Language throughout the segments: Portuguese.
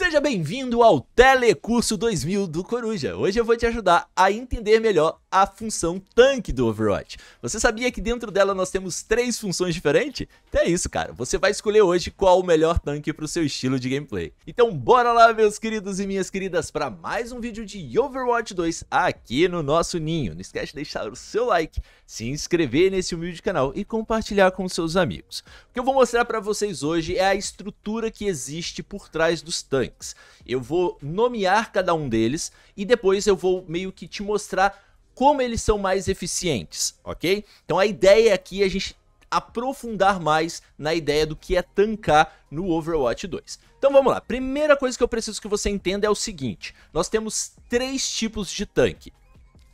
Seja bem-vindo ao Telecurso 2000 do Coruja. Hoje eu vou te ajudar a entender melhor a função tanque do Overwatch. Você sabia que dentro dela nós temos três funções diferentes? Então é isso, cara. Você vai escolher hoje qual o melhor tanque para o seu estilo de gameplay. Então bora lá, meus queridos e minhas queridas, para mais um vídeo de Overwatch 2 aqui no nosso ninho. Não esquece de deixar o seu like, se inscrever nesse humilde canal e compartilhar com seus amigos. O que eu vou mostrar para vocês hoje é a estrutura que existe por trás dos tanques. Eu vou nomear cada um deles e depois eu vou meio que te mostrar como eles são mais eficientes, ok? Então a ideia aqui é a gente aprofundar mais na ideia do que é tancar no Overwatch 2. Então vamos lá, primeira coisa que eu preciso que você entenda é o seguinte, nós temos três tipos de tanque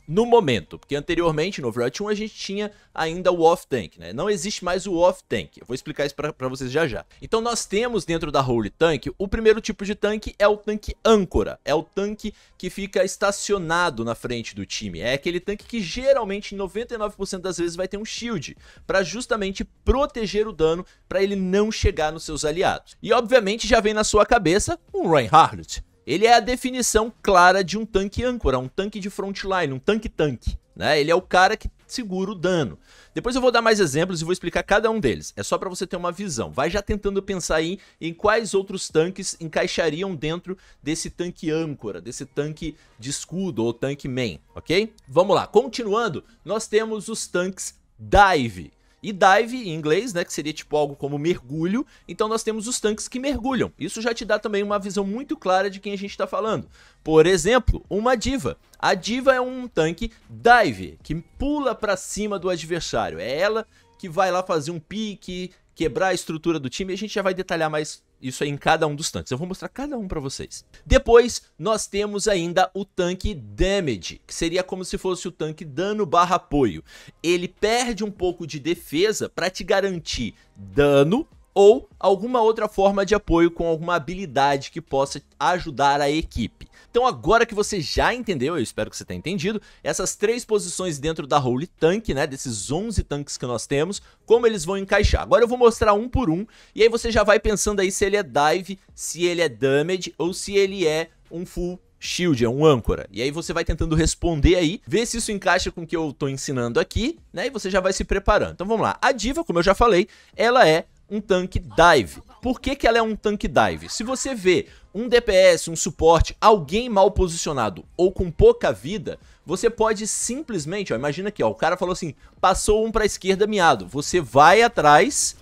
no momento, porque anteriormente no Overwatch 1 a gente tinha ainda o off tank, né? Não existe mais o off tank. Eu vou explicar isso para vocês já já. Então nós temos dentro da Holy Tank, o primeiro tipo de tanque é o tanque âncora, é o tanque que fica estacionado na frente do time. É aquele tanque que geralmente 99% das vezes vai ter um shield para justamente proteger o dano para ele não chegar nos seus aliados. E obviamente já vem na sua cabeça um Reinhardt. Ele é a definição clara de um tanque âncora, um tanque de frontline, um tanque-tanque. Né? Ele é o cara que segura o dano. Depois eu vou dar mais exemplos e vou explicar cada um deles. É só para você ter uma visão. Vai já tentando pensar aí em quais outros tanques encaixariam dentro desse tanque âncora, desse tanque de escudo ou tanque main, ok? Vamos lá. Continuando, nós temos os tanques dive, e dive em inglês, né, que seria tipo algo como mergulho. Então nós temos os tanques que mergulham. Isso já te dá também uma visão muito clara de quem a gente está falando. Por exemplo, uma diva. A diva é um tanque dive que pula para cima do adversário. É ela que vai lá fazer um pique, quebrar a estrutura do time. A gente já vai detalhar mais isso é em cada um dos tanques. Eu vou mostrar cada um para vocês. Depois, nós temos ainda o tanque Damage, que seria como se fosse o tanque dano barra apoio. Ele perde um pouco de defesa para te garantir dano ou alguma outra forma de apoio com alguma habilidade que possa ajudar a equipe. Então agora que você já entendeu, eu espero que você tenha entendido, essas três posições dentro da Holy Tank, né, desses 11 tanques que nós temos, como eles vão encaixar. Agora eu vou mostrar um por um, e aí você já vai pensando aí se ele é dive, se ele é damage, ou se ele é um full shield, é um âncora. E aí você vai tentando responder aí, ver se isso encaixa com o que eu tô ensinando aqui, né? E você já vai se preparando. Então vamos lá. A diva, como eu já falei, ela é um tanque dive. Por que, que ela é um tanque dive? Se você vê um DPS, um suporte, alguém mal posicionado ou com pouca vida, você pode simplesmente, ó, imagina aqui, ó, o cara falou assim, passou um pra esquerda miado, você vai atrás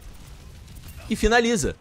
e finaliza.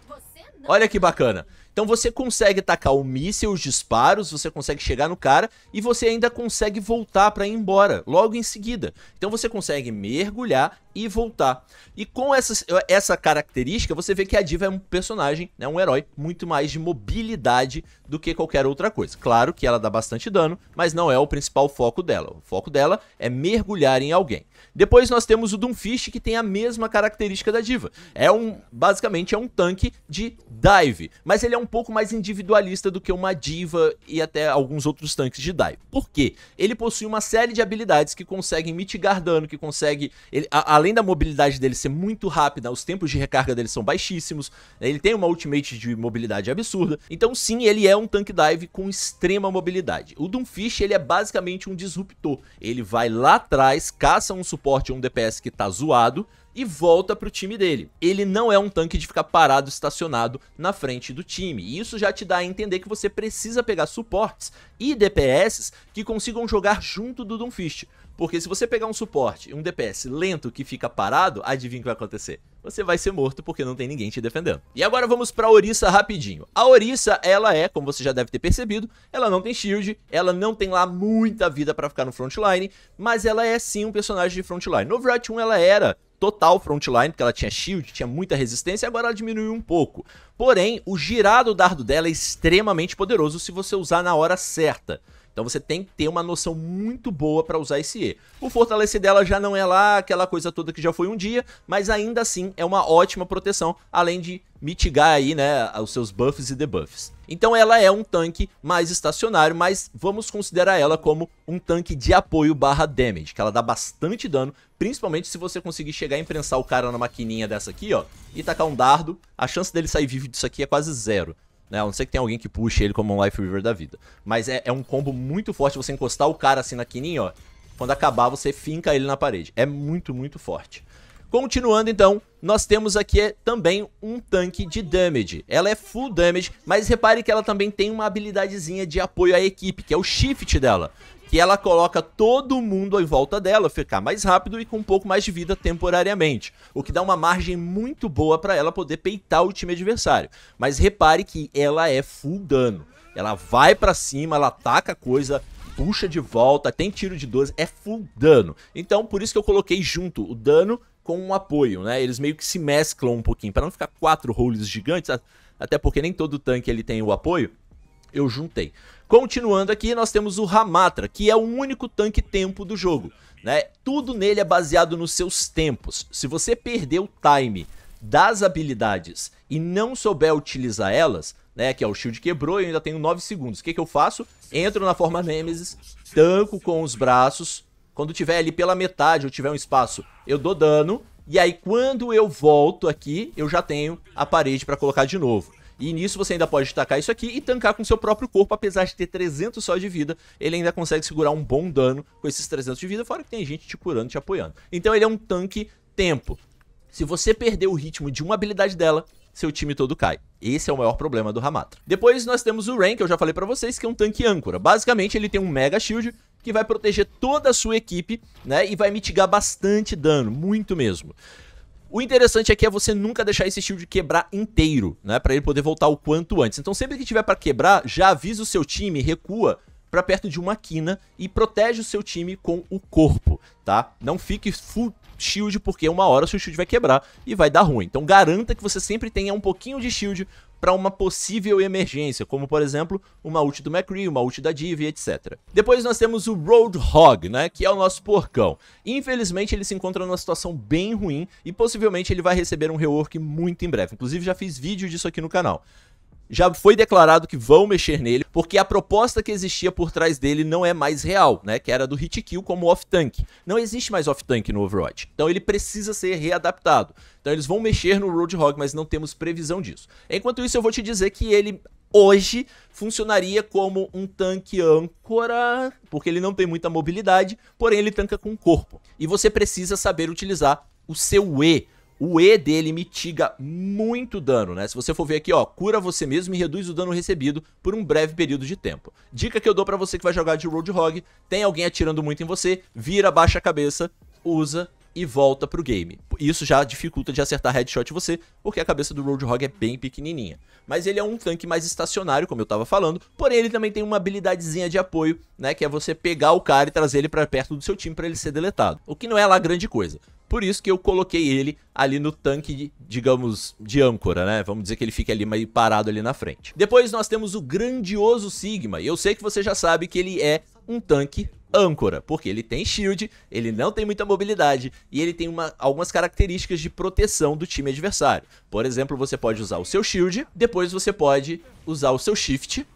Olha que bacana. Então você consegue tacar o míssil, os disparos, você consegue chegar no cara e você ainda consegue voltar para ir embora logo em seguida. Então você consegue mergulhar e voltar. E com essa, essa característica, você vê que a Diva é um personagem, né, um herói, muito mais de mobilidade do que qualquer outra coisa. Claro que ela dá bastante dano, mas não é o principal foco dela. O foco dela é mergulhar em alguém. Depois nós temos o Doomfist, que tem a mesma característica da Diva. É um, basicamente, é um tanque de dive, mas ele é um pouco mais individualista do que uma Diva e até alguns outros tanques de dive. Por quê? Ele possui uma série de habilidades que conseguem mitigar dano, que consegue... Ele, a, a além da mobilidade dele ser muito rápida, os tempos de recarga dele são baixíssimos, né? ele tem uma ultimate de mobilidade absurda, então sim, ele é um tank dive com extrema mobilidade. O Doomfish, ele é basicamente um disruptor, ele vai lá atrás, caça um suporte ou um DPS que tá zoado, e volta pro time dele. Ele não é um tanque de ficar parado, estacionado na frente do time. E isso já te dá a entender que você precisa pegar suportes e DPS que consigam jogar junto do Doomfist. Porque se você pegar um suporte e um DPS lento que fica parado, adivinha o que vai acontecer? Você vai ser morto porque não tem ninguém te defendendo. E agora vamos pra Orisa rapidinho. A Orisa, ela é, como você já deve ter percebido, ela não tem shield, ela não tem lá muita vida pra ficar no frontline, mas ela é sim um personagem de frontline. No Overwatch 1 ela era total frontline, porque ela tinha shield, tinha muita resistência, agora ela diminuiu um pouco. Porém, o girado dardo dela é extremamente poderoso se você usar na hora certa. Então você tem que ter uma noção muito boa para usar esse E. O fortalecer dela já não é lá aquela coisa toda que já foi um dia, mas ainda assim é uma ótima proteção, além de mitigar aí, né, os seus buffs e debuffs. Então ela é um tanque mais estacionário, mas vamos considerar ela como um tanque de apoio barra damage, que ela dá bastante dano, principalmente se você conseguir chegar e imprensar o cara na maquininha dessa aqui, ó, e tacar um dardo, a chance dele sair vivo disso aqui é quase zero né? A não ser que tenha alguém que puxe ele como um Life River da vida. Mas é, é um combo muito forte você encostar o cara assim na quininha, ó. Quando acabar, você finca ele na parede. É muito, muito forte. Continuando então, nós temos aqui é também um tanque de damage. Ela é full damage, mas repare que ela também tem uma habilidadezinha de apoio à equipe, que é o shift dela que ela coloca todo mundo em volta dela ficar mais rápido e com um pouco mais de vida temporariamente, o que dá uma margem muito boa para ela poder peitar o time adversário. Mas repare que ela é full dano. Ela vai para cima, ela ataca a coisa, puxa de volta, tem tiro de 12, é full dano. Então, por isso que eu coloquei junto o dano com o apoio, né? Eles meio que se mesclam um pouquinho, para não ficar quatro roles gigantes, até porque nem todo tanque ele tem o apoio eu juntei. Continuando aqui, nós temos o Ramatra, que é o único tanque tempo do jogo. Né? Tudo nele é baseado nos seus tempos. Se você perder o time das habilidades e não souber utilizar elas, né, que é o shield quebrou e eu ainda tenho 9 segundos. O que, que eu faço? Entro na forma Nemesis, tanco com os braços. Quando tiver ali pela metade ou tiver um espaço, eu dou dano. E aí quando eu volto aqui, eu já tenho a parede para colocar de novo. E nisso você ainda pode tacar isso aqui e tancar com seu próprio corpo, apesar de ter 300 só de vida, ele ainda consegue segurar um bom dano com esses 300 de vida, fora que tem gente te curando, te apoiando. Então ele é um tanque tempo. Se você perder o ritmo de uma habilidade dela, seu time todo cai. Esse é o maior problema do Ramatra. Depois nós temos o Rain que eu já falei pra vocês, que é um tanque âncora. Basicamente ele tem um Mega Shield, que vai proteger toda a sua equipe, né? E vai mitigar bastante dano, muito mesmo. O interessante aqui é, é você nunca deixar esse shield quebrar inteiro, né? Pra ele poder voltar o quanto antes. Então sempre que tiver pra quebrar, já avisa o seu time, recua para perto de uma quina e protege o seu time com o corpo, tá? Não fique full shield porque uma hora o seu shield vai quebrar e vai dar ruim. Então garanta que você sempre tenha um pouquinho de shield para uma possível emergência, como por exemplo uma ult do McCree, uma ult da Div, etc. Depois nós temos o Roadhog, né, que é o nosso porcão. Infelizmente ele se encontra numa situação bem ruim e possivelmente ele vai receber um rework muito em breve. Inclusive já fiz vídeo disso aqui no canal já foi declarado que vão mexer nele, porque a proposta que existia por trás dele não é mais real, né? Que era do hit kill como off-tank. Não existe mais off-tank no Overwatch. Então ele precisa ser readaptado. Então eles vão mexer no Roadhog, mas não temos previsão disso. Enquanto isso, eu vou te dizer que ele hoje funcionaria como um tanque âncora, porque ele não tem muita mobilidade, porém ele tanca com o corpo. E você precisa saber utilizar o seu E o E dele mitiga muito dano, né? Se você for ver aqui, ó, cura você mesmo e reduz o dano recebido por um breve período de tempo. Dica que eu dou pra você que vai jogar de Roadhog, tem alguém atirando muito em você, vira, baixa a cabeça, usa e volta pro game. Isso já dificulta de acertar headshot você, porque a cabeça do Roadhog é bem pequenininha. Mas ele é um tanque mais estacionário, como eu tava falando, porém ele também tem uma habilidadezinha de apoio, né, que é você pegar o cara e trazer ele para perto do seu time para ele ser deletado. O que não é lá grande coisa. Por isso que eu coloquei ele ali no tanque, de, digamos, de âncora, né? Vamos dizer que ele fica ali meio parado ali na frente. Depois nós temos o grandioso Sigma. E eu sei que você já sabe que ele é um tanque âncora, porque ele tem shield, ele não tem muita mobilidade e ele tem uma, algumas características de proteção do time adversário. Por exemplo, você pode usar o seu shield, depois você pode usar o seu shift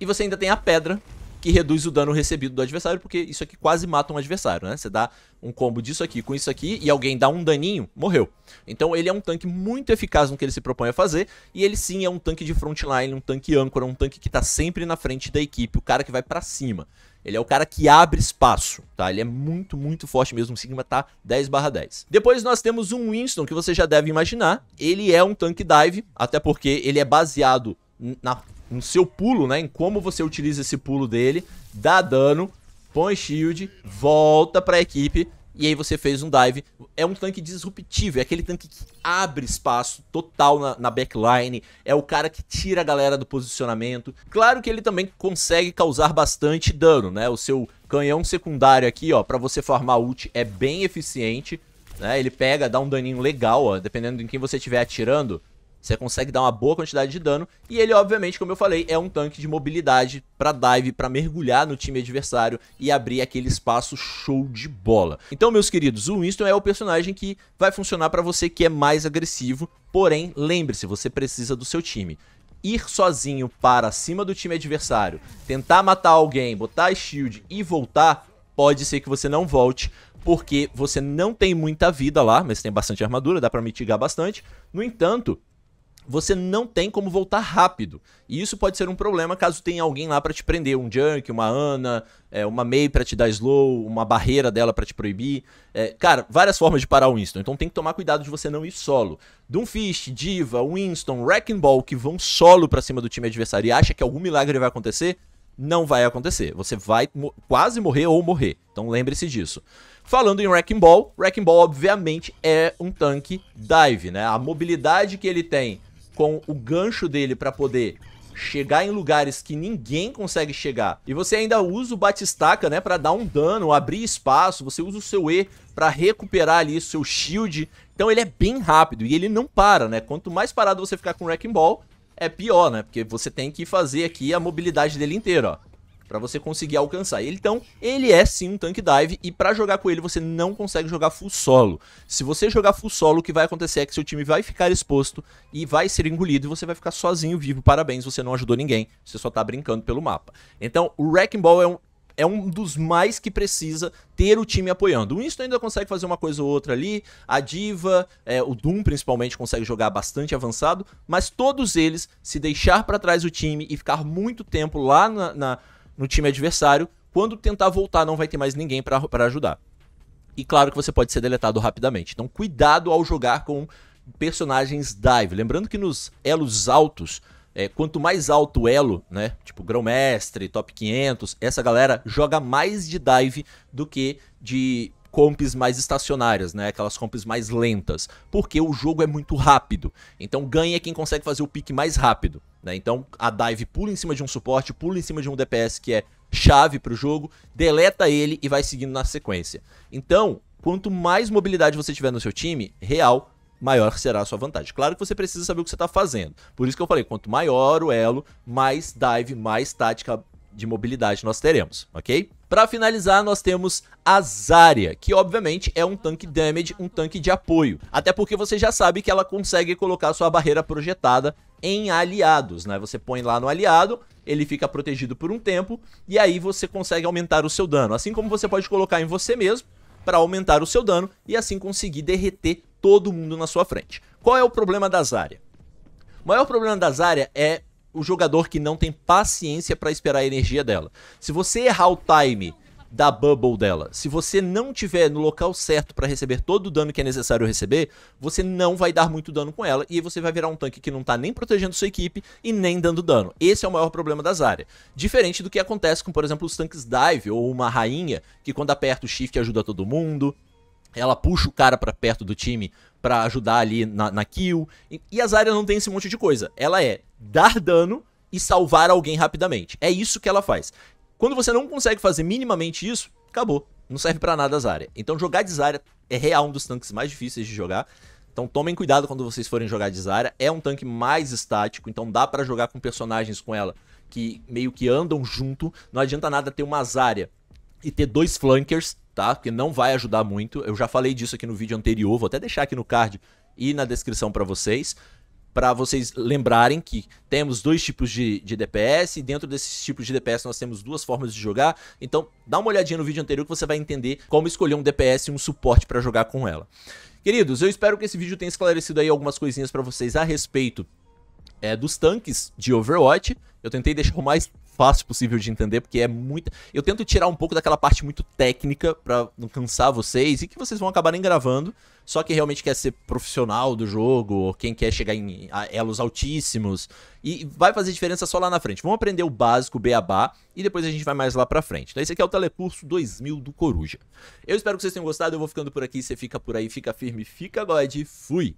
e você ainda tem a pedra que reduz o dano recebido do adversário, porque isso aqui quase mata um adversário, né? Você dá um combo disso aqui com isso aqui e alguém dá um daninho, morreu. Então ele é um tanque muito eficaz no que ele se propõe a fazer, e ele sim é um tanque de frontline, um tanque âncora, um tanque que tá sempre na frente da equipe, o cara que vai para cima. Ele é o cara que abre espaço, tá? Ele é muito, muito forte mesmo. O Sigma tá 10 10. Depois nós temos um Winston, que você já deve imaginar. Ele é um tanque dive, até porque ele é baseado na, no seu pulo, né? Em como você utiliza esse pulo dele, dá dano, põe shield, volta pra equipe e aí você fez um dive. É um tanque disruptivo, é aquele tanque que abre espaço total na, na, backline, é o cara que tira a galera do posicionamento. Claro que ele também consegue causar bastante dano, né? O seu canhão secundário aqui, ó, pra você farmar ult é bem eficiente, né? Ele pega, dá um daninho legal, ó, dependendo em quem você estiver atirando. Você consegue dar uma boa quantidade de dano. E ele, obviamente, como eu falei, é um tanque de mobilidade para dive, para mergulhar no time adversário e abrir aquele espaço show de bola. Então, meus queridos, o Winston é o personagem que vai funcionar para você que é mais agressivo. Porém, lembre-se, você precisa do seu time ir sozinho para cima do time adversário, tentar matar alguém, botar shield e voltar, pode ser que você não volte, porque você não tem muita vida lá, mas tem bastante armadura, dá para mitigar bastante. No entanto, você não tem como voltar rápido. E isso pode ser um problema caso tenha alguém lá para te prender, um Junk, uma Ana, é, uma May para te dar slow, uma barreira dela para te proibir. É, cara, várias formas de parar o Winston, então tem que tomar cuidado de você não ir solo. Doomfist, Diva, Winston, Wrecking Ball que vão solo para cima do time adversário e acha que algum milagre vai acontecer, não vai acontecer. Você vai mo quase morrer ou morrer. Então lembre-se disso. Falando em Wrecking Ball, Wrecking Ball obviamente é um tanque dive, né? A mobilidade que ele tem com o gancho dele para poder chegar em lugares que ninguém consegue chegar. E você ainda usa o batistaca, né, para dar um dano, abrir espaço, você usa o seu E para recuperar ali o seu shield. Então ele é bem rápido e ele não para, né? Quanto mais parado você ficar com o Wrecking Ball, é pior, né? Porque você tem que fazer aqui a mobilidade dele inteira, ó para você conseguir alcançar ele. Então, ele é sim um tank dive e para jogar com ele você não consegue jogar full solo. Se você jogar full solo, o que vai acontecer é que seu time vai ficar exposto e vai ser engolido e você vai ficar sozinho vivo. Parabéns, você não ajudou ninguém, você só tá brincando pelo mapa. Então, o Wrecking Ball é um é um dos mais que precisa ter o time apoiando. O Winston ainda consegue fazer uma coisa ou outra ali, a Diva, é, o Doom principalmente consegue jogar bastante avançado, mas todos eles, se deixar para trás o time e ficar muito tempo lá na, na no time adversário. Quando tentar voltar, não vai ter mais ninguém para ajudar. E claro que você pode ser deletado rapidamente. Então, cuidado ao jogar com personagens dive. Lembrando que nos elos altos, é, quanto mais alto o elo, né? Tipo grão-mestre, top 500, essa galera joga mais de dive do que de comps mais estacionárias, né? Aquelas comps mais lentas, porque o jogo é muito rápido. Então ganha quem consegue fazer o pique mais rápido, né? Então a dive pula em cima de um suporte, pula em cima de um DPS que é chave para o jogo, deleta ele e vai seguindo na sequência. Então, quanto mais mobilidade você tiver no seu time, real, maior será a sua vantagem. Claro que você precisa saber o que você está fazendo. Por isso que eu falei, quanto maior o elo, mais dive, mais tática de mobilidade nós teremos, ok? Para finalizar, nós temos a Zarya, que obviamente é um tanque damage, um tanque de apoio. Até porque você já sabe que ela consegue colocar sua barreira projetada em aliados, né? Você põe lá no aliado, ele fica protegido por um tempo, e aí você consegue aumentar o seu dano. Assim como você pode colocar em você mesmo, para aumentar o seu dano, e assim conseguir derreter todo mundo na sua frente. Qual é o problema da Zarya? O maior problema da Zarya é o jogador que não tem paciência para esperar a energia dela. Se você errar o time da bubble dela, se você não tiver no local certo para receber todo o dano que é necessário receber, você não vai dar muito dano com ela e você vai virar um tanque que não tá nem protegendo sua equipe e nem dando dano. Esse é o maior problema das áreas. Diferente do que acontece com, por exemplo, os tanques dive ou uma rainha, que quando aperta o shift ajuda todo mundo, ela puxa o cara para perto do time para ajudar ali na, na kill. E, e a Zarya não tem esse monte de coisa. Ela é dar dano e salvar alguém rapidamente. É isso que ela faz. Quando você não consegue fazer minimamente isso, acabou. Não serve para nada a Zarya. Então jogar de Zarya é real um dos tanques mais difíceis de jogar. Então tomem cuidado quando vocês forem jogar de Zarya. É um tanque mais estático, então dá para jogar com personagens com ela que meio que andam junto. Não adianta nada ter uma Zarya e ter dois flankers, tá? Que não vai ajudar muito. Eu já falei disso aqui no vídeo anterior, vou até deixar aqui no card e na descrição para vocês, para vocês lembrarem que temos dois tipos de, de DPS e dentro desses tipos de DPS nós temos duas formas de jogar. Então, dá uma olhadinha no vídeo anterior que você vai entender como escolher um DPS e um suporte para jogar com ela. Queridos, eu espero que esse vídeo tenha esclarecido aí algumas coisinhas para vocês a respeito é, dos tanques de Overwatch. Eu tentei deixar o mais fácil possível de entender, porque é muita. Eu tento tirar um pouco daquela parte muito técnica para não cansar vocês e que vocês vão nem gravando. Só que realmente quer ser profissional do jogo, ou quem quer chegar em elos altíssimos. E vai fazer diferença só lá na frente. Vamos aprender o básico, o beabá, e depois a gente vai mais lá pra frente. Então esse aqui é o Telecurso 2000 do Coruja. Eu espero que vocês tenham gostado, eu vou ficando por aqui, você fica por aí, fica firme, fica God, fui!